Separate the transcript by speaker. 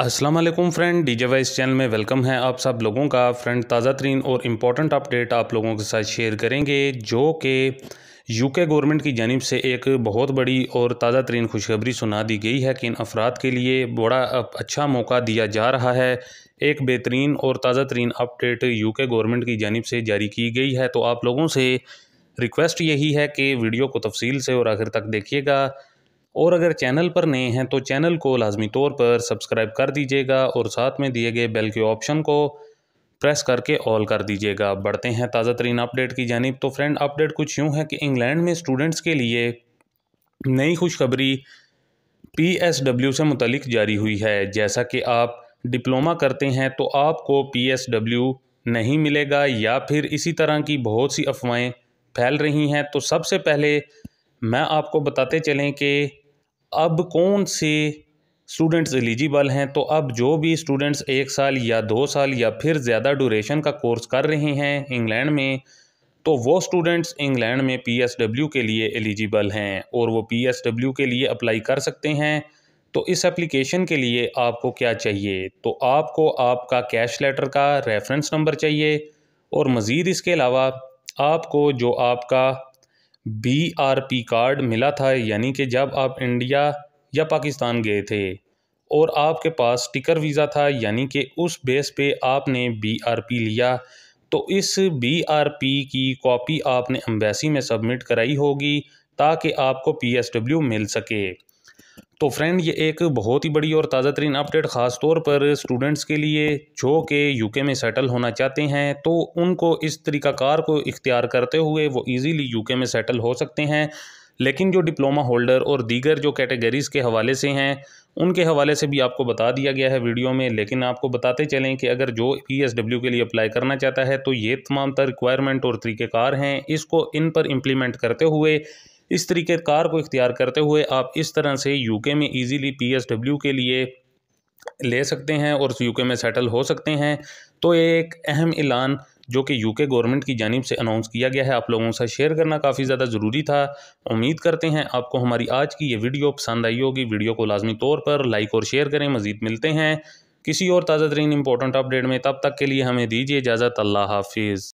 Speaker 1: अस्सलाम वालेकुम friend J voice channel में वेलकम है आप सब लोगों का फ्रेंड ताज़ा तरीन और इम्पॉर्टेंट अपडेट आप लोगों के साथ शेयर करेंगे जो कि यूके गवर्नमेंट की जानब से एक बहुत बड़ी और ताज़ा तरीन खुशखबरी सुना दी गई है कि इन अफराद के लिए बड़ा अच्छा मौका दिया जा रहा है एक बेहतरीन और ताज़ा तरीन अपडेट यू के गवर्नमेंट की जानब से जारी की गई है तो आप लोगों से रिक्वेस्ट यही है कि वीडियो को तफसील से और आखिर तक देखिएगा और अगर चैनल पर नए हैं तो चैनल को लाजमी तौर पर सब्सक्राइब कर दीजिएगा और साथ में दिए गए बेल के ऑप्शन को प्रेस करके ऑल कर दीजिएगा बढ़ते हैं ताज़ा तरीन अपडेट की जानब तो फ्रेंड अपडेट कुछ यूँ है कि इंग्लैंड में स्टूडेंट्स के लिए नई खुशखबरी पी एस डब्ल्यू से मुतलिक जारी हुई है जैसा कि आप डिप्लोमा करते हैं तो आपको पी एस डब्ल्यू नहीं मिलेगा या फिर इसी तरह की बहुत सी अफवाहें फैल रही हैं तो सबसे पहले मैं आपको बताते चलें कि अब कौन से स्टूडेंट्स एलिजिबल हैं तो अब जो भी स्टूडेंट्स एक साल या दो साल या फिर ज़्यादा ड्यूरेशन का कोर्स कर रहे हैं इंग्लैंड में तो वो स्टूडेंट्स इंग्लैंड में पीएसडब्ल्यू के लिए एलिजिबल हैं और वो पीएसडब्ल्यू के लिए अप्लाई कर सकते हैं तो इस एप्लीकेशन के लिए आपको क्या चाहिए तो आपको आपका कैश लेटर का रेफरेंस नंबर चाहिए और मज़ीद इसके अलावा आपको जो आपका बीआरपी कार्ड मिला था यानी कि जब आप इंडिया या पाकिस्तान गए थे और आपके पास स्टिकर वीज़ा था यानी कि उस बेस पे आपने बीआरपी लिया तो इस बीआरपी की कॉपी आपने एम्बेसी में सबमिट कराई होगी ताकि आपको पीएसडब्ल्यू मिल सके तो फ्रेंड ये एक बहुत ही बड़ी और ताज़ा तरीन अपडेट ख़ास तौर पर स्टूडेंट्स के लिए जो कि यूके में सेटल होना चाहते हैं तो उनको इस तरीक़ाकार को इख्तियार करते हुए वो इजीली यूके में सेटल हो सकते हैं लेकिन जो डिप्लोमा होल्डर और दीगर जो कैटेगरीज़ के हवाले से हैं उनके हवाले से भी आपको बता दिया गया है वीडियो में लेकिन आपको बताते चलें कि अगर जो पी एस डब्ल्यू के लिए अप्लाई करना चाहता है तो ये तमाम तर रिक्वायरमेंट और तरीक़ेकार हैं इसको इन पर इम्प्लीमेंट करते हुए इस तरीके कार को इख्तियार करते हुए आप इस तरह से यूके में ईजीली पीएसडब्ल्यू के लिए ले सकते हैं और यूके में सेटल हो सकते हैं तो ये एक अहम ऐलान जो कि यूके गवर्नमेंट की जानब से अनाउंस किया गया है आप लोगों से शेयर करना काफ़ी ज़्यादा ज़रूरी था उम्मीद करते हैं आपको हमारी आज की ये वीडियो पसंद आई होगी वीडियो को लाजमी तौर पर लाइक और शेयर करें मज़ीद मिलते हैं किसी और ताज़ा तरीन इंपॉर्टेंट अपडेट में तब तक के लिए हमें दीजिए इजाज़त अल्लाह हाफिज़